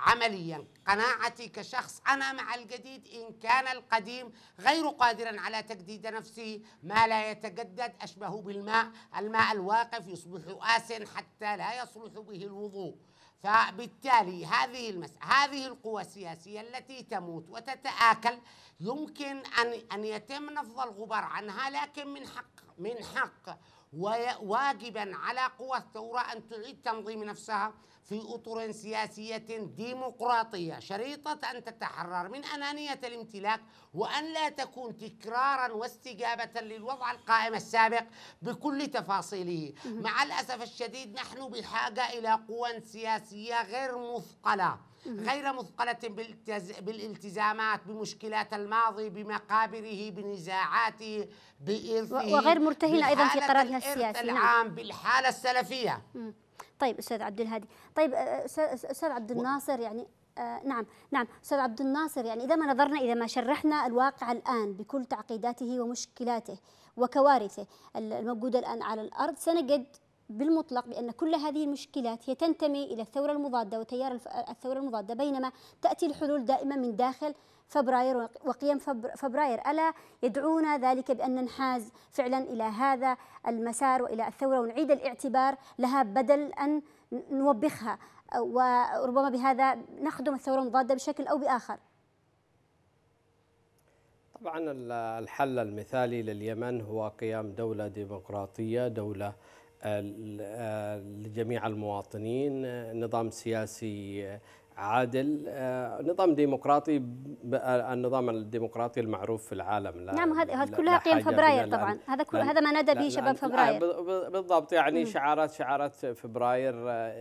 عمليا قناعتي كشخص أنا مع الجديد إن كان القديم غير قادرا على تجديد نفسه ما لا يتجدد أشبه بالماء الماء الواقف يصبح آس حتى لا يصلح به الوضوء فبالتالي هذه المس... هذه القوى السياسيه التي تموت وتتآكل يمكن ان ان يتم نفض الغبار عنها لكن من حق من حق وواجبا على قوى الثوره ان تعيد تنظيم نفسها في اطر سياسيه ديمقراطيه شريطه ان تتحرر من انانيه الامتلاك وان لا تكون تكرارا واستجابه للوضع القائم السابق بكل تفاصيله مع الاسف الشديد نحن بحاجه الى قوى سياسيه غير مثقله غير مثقلة بالالتزامات بمشكلات الماضي بمقابره بنزاعاته بإرثه وغير مرتهنة أيضا في قرارنا السياسي نعم. العام بالحالة السلفية طيب استاذ عبد الهادي طيب استاذ عبد الناصر يعني آه نعم نعم استاذ عبد الناصر يعني اذا ما نظرنا اذا ما شرحنا الواقع الان بكل تعقيداته ومشكلاته وكوارثه الموجوده الان على الارض سنجد بالمطلق بأن كل هذه المشكلات هي تنتمي إلى الثورة المضادة وتيار الثورة المضادة بينما تأتي الحلول دائما من داخل فبراير وقيم فبراير ألا يدعونا ذلك بأن ننحاز فعلا إلى هذا المسار وإلى الثورة ونعيد الاعتبار لها بدل أن نوبخها وربما بهذا نخدم الثورة المضادة بشكل أو بآخر طبعا الحل المثالي لليمن هو قيام دولة ديمقراطية دولة لجميع المواطنين نظام سياسي عادل نظام ديمقراطي النظام الديمقراطي المعروف في العالم لا نعم هذا كلها قيم فبراير طبعا هذا كل هذا ما نادى به شباب فبراير بالضبط يعني مم. شعارات شعارات فبراير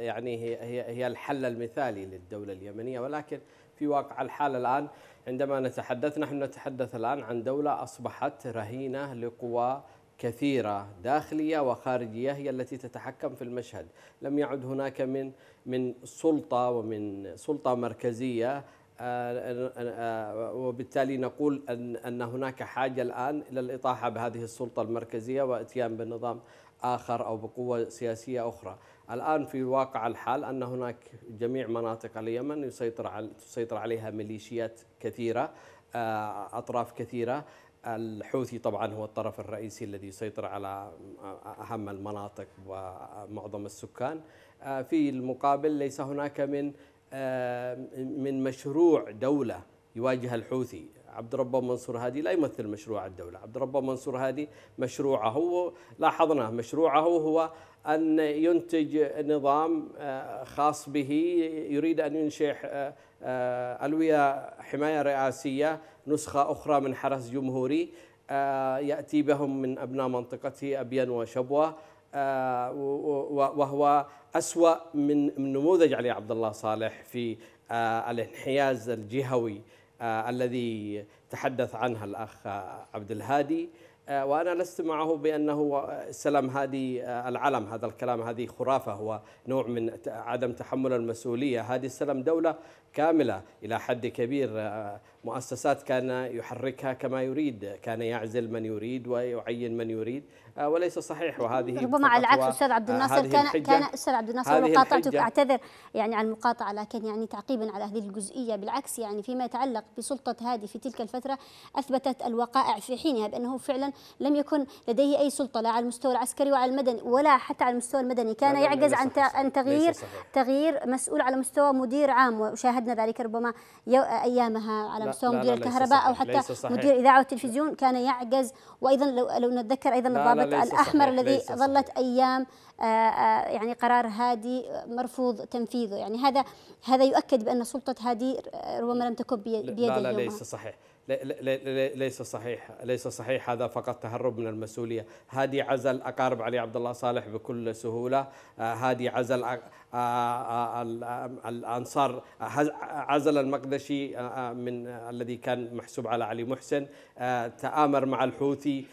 يعني هي هي هي الحل المثالي للدوله اليمنيه ولكن في واقع الحال الان عندما نتحدث نحن نتحدث الان عن دوله اصبحت رهينه لقوى كثيرة داخلية وخارجية هي التي تتحكم في المشهد لم يعد هناك من من سلطة ومن سلطة مركزية آه، آه، آه، وبالتالي نقول أن, أن هناك حاجة الآن إلى الإطاحة بهذه السلطة المركزية وإتيان بنظام آخر أو بقوة سياسية أخرى الآن في واقع الحال أن هناك جميع مناطق اليمن يسيطر على تسيطر عليها ميليشيات كثيرة أطراف كثيرة الحوثي طبعا هو الطرف الرئيسي الذي يسيطر على اهم المناطق ومعظم السكان آه، في المقابل ليس هناك من آه، من مشروع دوله يواجه الحوثي عبد ربه منصور هادي لا يمثل مشروع الدولة عبد ربه منصور هادي مشروعه لاحظنا مشروعه هو أن ينتج نظام آه، خاص به يريد أن ينشئ آه، ألوية حماية رئاسية نسخة أخرى من حرس جمهوري آه، يأتي بهم من أبناء منطقته أبين وشبوة آه، وهو أسوأ من نموذج علي عبد الله صالح في الانحياز الجهوي الذي تحدث عنه الأخ عبد الهادي آه، وأنا لست معه بأنه السلام آه، هذه آه، العلم هذا الكلام هذه خرافة هو نوع من عدم تحمل المسؤولية هذه السلام دولة كاملة إلى حد كبير مؤسسات كان يحركها كما يريد كان يعزل من يريد ويعين من يريد آه، وليس صحيح وهذه ربما على العكس استاذ عبد آه، الناصر كان كان استاذ عبد الناصر مقاطعتك قاطعتك اعتذر يعني عن المقاطعه لكن يعني تعقيبا على هذه الجزئيه بالعكس يعني فيما يتعلق بسلطه هادي في تلك الفتره اثبتت الوقائع في حينها بانه فعلا لم يكن لديه اي سلطه لا على المستوى العسكري وعلى المدني ولا حتى على المستوى المدني كان يعجز عن ان تغيير تغيير مسؤول على مستوى مدير عام وشاهدنا ذلك ربما ايامها على مستوى مدير الكهرباء او حتى مدير اذاعه والتلفزيون كان يعجز وايضا لو, لو نتذكر ايضا الضابط النمط الأحمر الذي ظلت أيام آه، آه، يعني قرار هادي مرفوض تنفيذه يعني هذا هذا يؤكد بأن سلطة هادي آه، ربما لم تكن بيد لا لا ليس صحيح ليس صحيح ليس صحيح هذا فقط تهرب من المسؤوليه هذه عزل اقارب علي عبد الله صالح بكل سهوله هذه آه، عزل آه، آه، الانصار عزل المقدشي من الذي كان محسوب على علي محسن تآمر مع الحوثي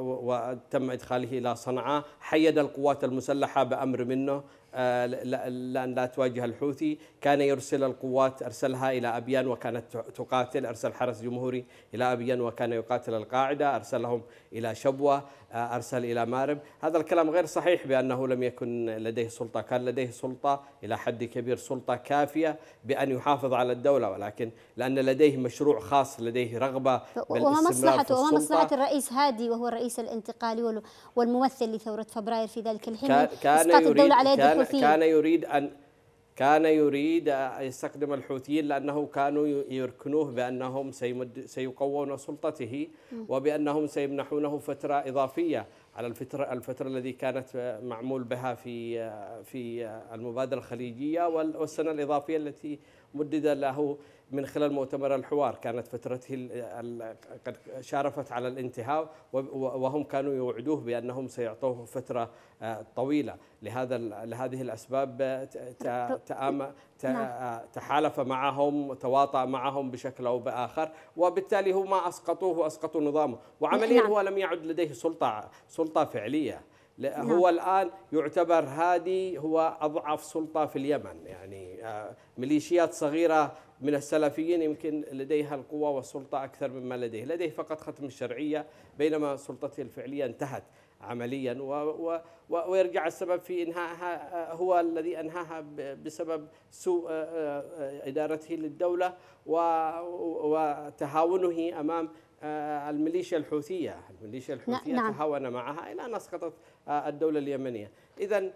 وتم ادخاله الى صنعاء حيد القوات المسلحه بامر منه آه، لأن لا تواجه الحوثي كان يرسل القوات أرسلها إلى أبيان وكانت تقاتل أرسل حرس جمهوري إلى أبيان وكان يقاتل القاعدة أرسلهم إلى شبوة آه، أرسل إلى مارب هذا الكلام غير صحيح بأنه لم يكن لديه سلطة كان لديه سلطة إلى حد كبير سلطة كافية بأن يحافظ على الدولة ولكن لأن لديه مشروع خاص لديه رغبة وما مصلحه الرئيس هادي وهو الرئيس الانتقالي والممثل لثورة فبراير في ذلك الحين كان إسقاط الدولة على يد الحوثيين كان يريد أن كان يريد يستخدم الحوثيين لأنه كانوا يركنوه بأنهم سيمد سيقوون سلطته وبأنهم سيمنحونه فترة إضافية على الفترة الفترة الذي كانت معمول بها في في المبادرة الخليجية والسنة الإضافية التي مدد له من خلال مؤتمر الحوار كانت فترته قد شارفت على الانتهاء وهم كانوا يوعدوه بانهم سيعطوه فتره آه، طويله لهذا لهذه الاسباب آه، تآم نعم. آه، تحالف معهم تواطأ معهم بشكل أو بآخر وبالتالي هو ما أسقطوه وأسقطوا نظامه وعمليا نعم. هو لم يعد لديه سلطة سلطة فعلية نعم. هو الآن يعتبر هادي هو أضعف سلطة في اليمن يعني ميليشيات صغيرة من السلفيين يمكن لديها القوة والسلطة أكثر مما لديه لديه فقط ختم الشرعية بينما سلطته الفعلية انتهت عمليا و و ويرجع السبب في انهائها هو الذي انهاها بسبب سوء آه، آه، ادارته للدوله وتهاونه امام آه، الميليشيا الحوثيه، الميليشيا الحوثيه نعم. تهاون معها الى ان اسقطت الدوله اليمنيه، اذا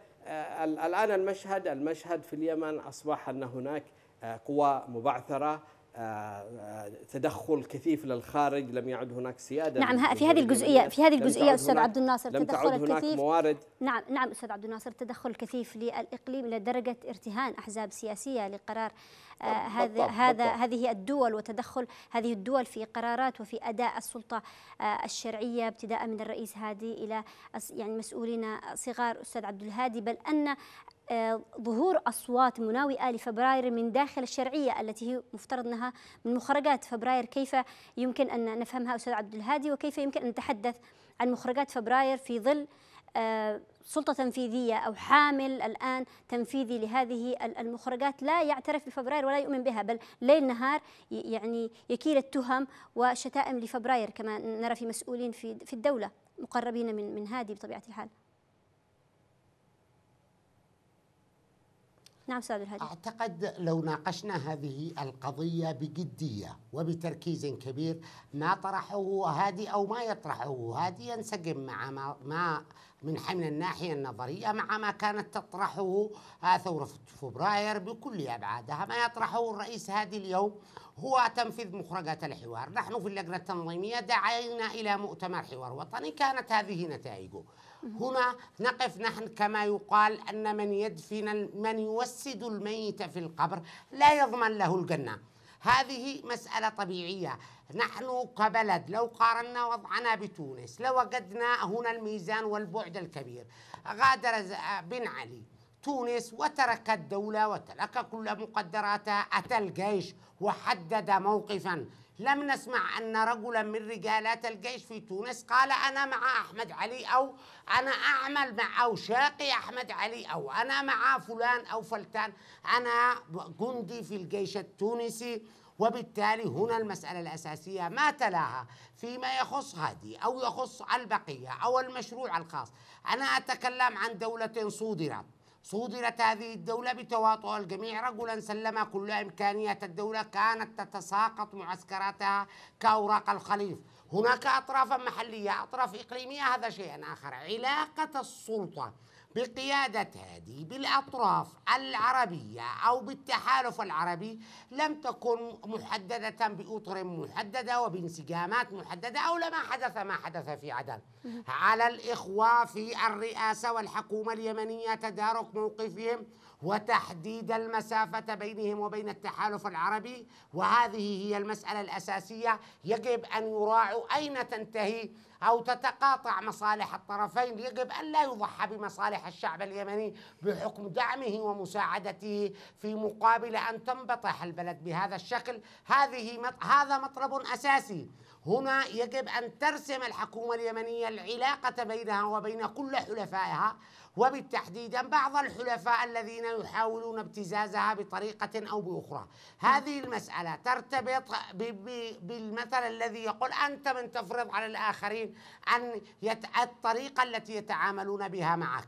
الان المشهد المشهد في اليمن اصبح ان هناك آه، قوى مبعثره آه، آه، تدخل كثيف للخارج لم يعد هناك سياده نعم في هذه الجزئيه في هذه الجزئيه استاذ عبد الناصر لم تدخل تعد هناك موارد نعم نعم استاذ عبد الناصر تدخل كثيف للاقليم لدرجه ارتهان احزاب سياسيه لقرار آه، هذا هذا هذه الدول وتدخل هذه الدول في قرارات وفي اداء السلطه آه، الشرعيه ابتداء من الرئيس هادي الى يعني مسؤولين صغار استاذ عبد الهادي بل ان آه، ظهور أصوات مناوئة لفبراير من داخل الشرعية التي هي مفترض أنها من مخرجات فبراير كيف يمكن أن نفهمها أستاذ عبد الهادي وكيف يمكن أن نتحدث عن مخرجات فبراير في ظل آه، سلطة تنفيذية أو حامل الآن تنفيذي لهذه المخرجات لا يعترف بفبراير ولا يؤمن بها بل ليل نهار يعني يكيل التهم والشتائم لفبراير كما نرى في مسؤولين في في الدولة مقربين من من هادي بطبيعة الحال. نعم سعد الهادي أعتقد لو ناقشنا هذه القضية بجدية وبتركيز كبير ما طرحه هادي أو ما يطرحه هادي ينسجم مع ما, ما من حمل الناحية النظرية مع ما كانت تطرحه ثورة فبراير بكل أبعادها ما يطرحه الرئيس هادي اليوم هو تنفيذ مخرجات الحوار نحن في اللجنة التنظيمية دعينا إلى مؤتمر حوار وطني كانت هذه نتائجه هنا نقف نحن كما يقال أن من يدفن من يوسد الميت في القبر لا يضمن له الجنة هذه مسألة طبيعية نحن كبلد لو قارنا وضعنا بتونس لوجدنا هنا الميزان والبعد الكبير غادر بن علي تونس وترك الدولة وترك كل مقدراتها أتى الجيش وحدد موقفا لم نسمع أن رجلا من رجالات الجيش في تونس قال أنا مع أحمد علي أو أنا أعمل مع أو شاقي أحمد علي أو أنا مع فلان أو فلتان أنا جندي في الجيش التونسي وبالتالي هنا المسألة الأساسية ما تلاها فيما يخص هذه أو يخص البقية أو المشروع الخاص أنا أتكلم عن دولة صودرت صودرت هذه الدولة بتواطؤ الجميع رجلا سلم كل إمكانيات الدولة كانت تتساقط معسكراتها كأوراق الخليف هناك أطرافا محلية أطراف إقليمية هذا شيء آخر علاقة السلطة بقيادة هذه بالأطراف العربية أو بالتحالف العربي لم تكن محددة بأطر محددة وبانسجامات محددة أو لما حدث ما حدث في عدن على الإخوة في الرئاسة والحكومة اليمنية تدارك موقفهم وتحديد المسافة بينهم وبين التحالف العربي وهذه هي المسألة الأساسية يجب أن يراعوا أين تنتهي أو تتقاطع مصالح الطرفين يجب أن لا يضحى بمصالح الشعب اليمني بحكم دعمه ومساعدته في مقابل أن تنبطح البلد بهذا الشكل هذه مط... هذا مطلب أساسي هنا يجب أن ترسم الحكومة اليمنية العلاقة بينها وبين كل حلفائها وبالتحديد بعض الحلفاء الذين يحاولون ابتزازها بطريقة أو بأخرى هذه المسألة ترتبط بالمثل الذي يقول أنت من تفرض على الآخرين أن الطريقة التي يتعاملون بها معك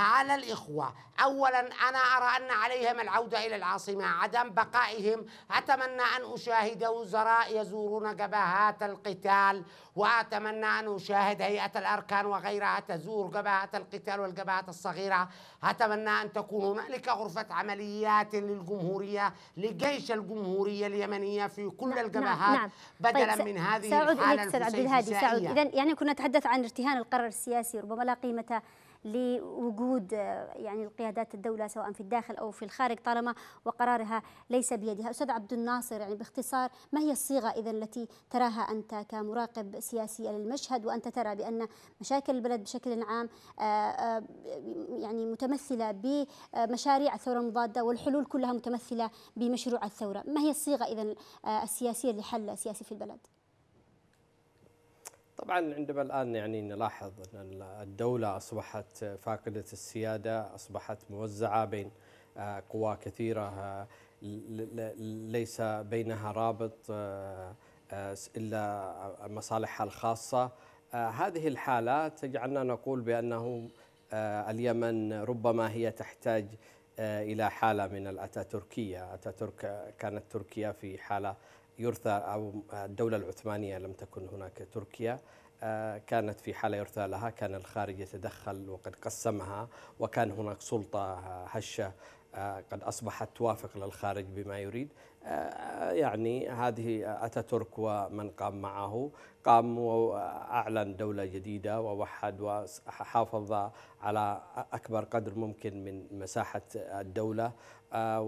على الإخوة أولا أنا أرى أن عليهم العودة إلى العاصمة عدم بقائهم أتمنى أن أشاهد وزراء يزورون جبهات القتال وأتمنى أن أشاهد هيئة الأركان وغيرها تزور جبهات القتال والجبهات الصغيرة أتمنى أن تكون هنالك غرفة عمليات للجمهورية لجيش الجمهورية اليمنية في كل نعم، نعم، الجبهات نعم. نعم. بدلا طيب من هذه سأعود الحالة سعود عبد الهادي إذا يعني كنا نتحدث عن ارتهان القرار السياسي ربما لا قيمة لوجود يعني القيادات الدولة سواء في الداخل أو في الخارج طالما وقرارها ليس بيدها أستاذ عبد الناصر يعني باختصار ما هي الصيغة إذا التي تراها أنت كمراقب سياسي للمشهد وأنت ترى بأن مشاكل البلد بشكل عام آه، آه، يعني متمثلة بمشاريع الثورة المضادة والحلول كلها متمثلة بمشروع الثورة ما هي الصيغة إذا آه، السياسية لحل سياسي في البلد طبعا عندما الان يعني نلاحظ ان الدوله اصبحت فاقده السياده، اصبحت موزعه بين آه، قوى كثيره آه، ليس بينها رابط آه، الا مصالحها الخاصه. هذه الحالات تجعلنا نقول بانه اليمن ربما هي تحتاج الى حاله من الاتاتركيه، اتاتورك كانت تركيا في حاله يرثى أو الدولة العثمانية لم تكن هناك تركيا آه، كانت في حالة يرثى لها كان الخارج يتدخل وقد قسمها وكان هناك سلطة آه، هشة آه، قد أصبحت توافق للخارج بما يريد آه، يعني هذه أتاتورك ومن قام معه قام وأعلن دولة جديدة ووحد وحافظ على أكبر قدر ممكن من مساحة الدولة آه،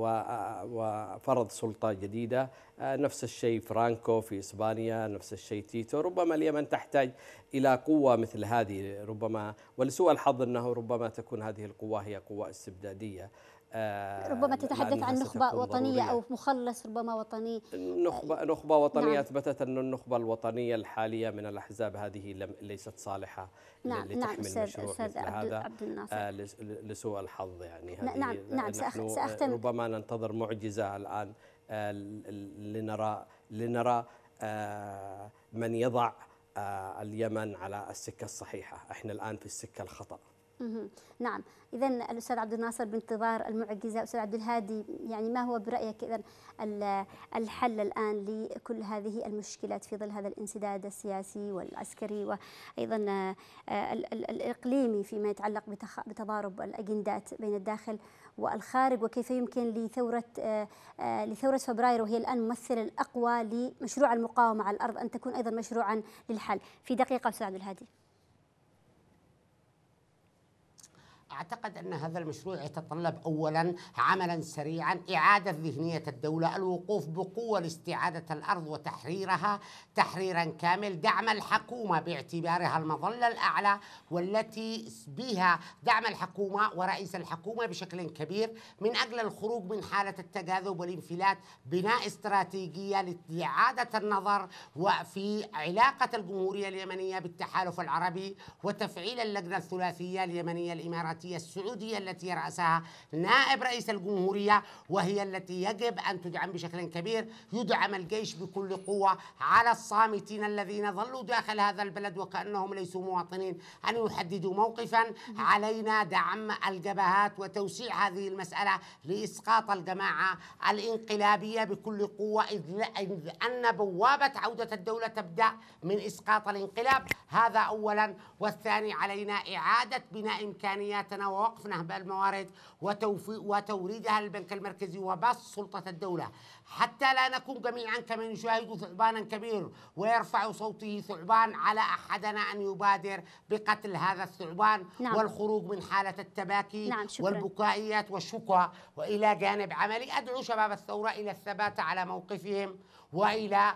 وفرض سلطة جديدة نفس الشيء فرانكو في إسبانيا نفس الشيء تيتو ربما اليمن تحتاج إلى قوة مثل هذه ربما ولسوء الحظ أنه ربما تكون هذه القوة هي قوة استبدادية آه، ربما يعني تتحدث عن نخبة وطنية أو مخلص ربما وطني نخبة, نخبة وطنية نعم. أثبتت أن النخبة الوطنية الحالية من الأحزاب هذه لم ليست صالحة نعم،, نعم لتحمل نعم مشروع أستاذ مثل عبد هذا الناصر. آه لسوء الحظ يعني هذه نعم نعم سأختم ربما ننتظر معجزة الآن آه لنرى لنرى آه من يضع آه، اليمن على السكة الصحيحة احنا الآن في السكة الخطأ نعم اذا الاستاذ عبد الناصر بانتظار المعجزه استاذ عبد الهادي يعني ما هو برايك اذا الحل الان لكل هذه المشكلات في ظل هذا الانسداد السياسي والعسكري وايضا آه، الاقليمي فيما يتعلق بتضارب الاجندات بين الداخل والخارج وكيف يمكن لثوره آه، آه، لثوره فبراير وهي الان ممثل الاقوى لمشروع المقاومه على الارض ان تكون ايضا مشروعا للحل في دقيقه استاذ عبد الهادي أعتقد أن هذا المشروع يتطلب أولا عملا سريعا إعادة ذهنية الدولة الوقوف بقوة لاستعادة الأرض وتحريرها تحريرا كامل دعم الحكومة باعتبارها المظلة الأعلى والتي بها دعم الحكومة ورئيس الحكومة بشكل كبير من أجل الخروج من حالة التجاذب والانفلات بناء استراتيجية لإعادة النظر وفي علاقة الجمهورية اليمنية بالتحالف العربي وتفعيل اللجنة الثلاثية اليمنية الإماراتية الديمقراطية السعودية التي يرأسها نائب رئيس الجمهورية وهي التي يجب أن تدعم بشكل كبير يدعم الجيش بكل قوة على الصامتين الذين ظلوا داخل هذا البلد وكأنهم ليسوا مواطنين أن يحددوا موقفا علينا دعم الجبهات وتوسيع هذه المسألة لإسقاط الجماعة الانقلابية بكل قوة إذ أن بوابة عودة الدولة تبدأ من إسقاط الانقلاب هذا أولا والثاني علينا إعادة بناء إمكانيات وتناول وقفنا بالموارد وتوريدها للبنك المركزي وبس سلطة الدولة حتى لا نكون جميعا كمن يشاهد ثعبانا كبير ويرفع صوته ثعبان على أحدنا أن يبادر بقتل هذا الثعبان نعم. والخروج من حالة التباكي نعم شكرا. والبكائيات والشكوى وإلى جانب عملي أدعو شباب الثورة إلى الثبات على موقفهم والى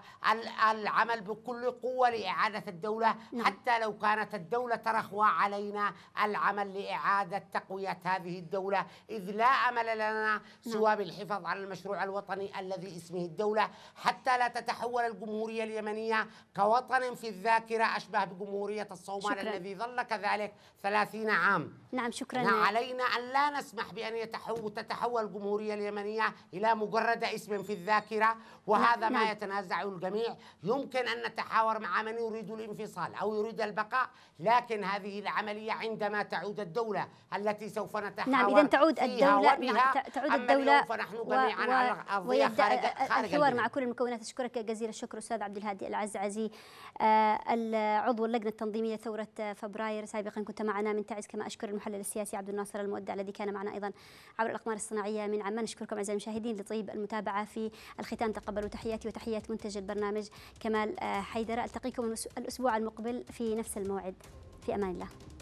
العمل بكل قوه لاعاده الدوله نعم. حتى لو كانت الدوله ترخوى علينا العمل لاعاده تقويه هذه الدوله اذ لا امل لنا نعم. سوى بالحفاظ على المشروع الوطني الذي اسمه الدوله حتى لا تتحول الجمهوريه اليمنيه كوطن في الذاكره اشبه بجمهوريه الصومال الذي ظل كذلك 30 عام نعم شكرا علينا ان لا نسمح بان يتحول تتحول الجمهوريه اليمنيه الى مجرد اسم في الذاكره وهذا نعم. ما وما يتنازع الجميع يمكن أن نتحاور مع من يريد الانفصال أو يريد البقاء لكن هذه العملية عندما تعود الدولة التي سوف نتحاور نعم إذا تعود الدولة نعم تعود الدولة فنحن جميعا و... على أرضية خارج, خارج الحوار مع كل المكونات أشكرك جزيل الشكر أستاذ عبد الهادي العزعزي آه، عضو اللجنة التنظيمية ثورة فبراير سابقا كنت معنا من تعز كما أشكر المحلل السياسي عبد الناصر المودع الذي كان معنا أيضا عبر الأقمار الصناعية من عمان أشكركم أعزائي المشاهدين لطيب المتابعة في الختام تقبلوا تحياتي وتحية منتج البرنامج كمال آه، حيدرة ألتقيكم الأسبوع المقبل في نفس الموعد في أمان الله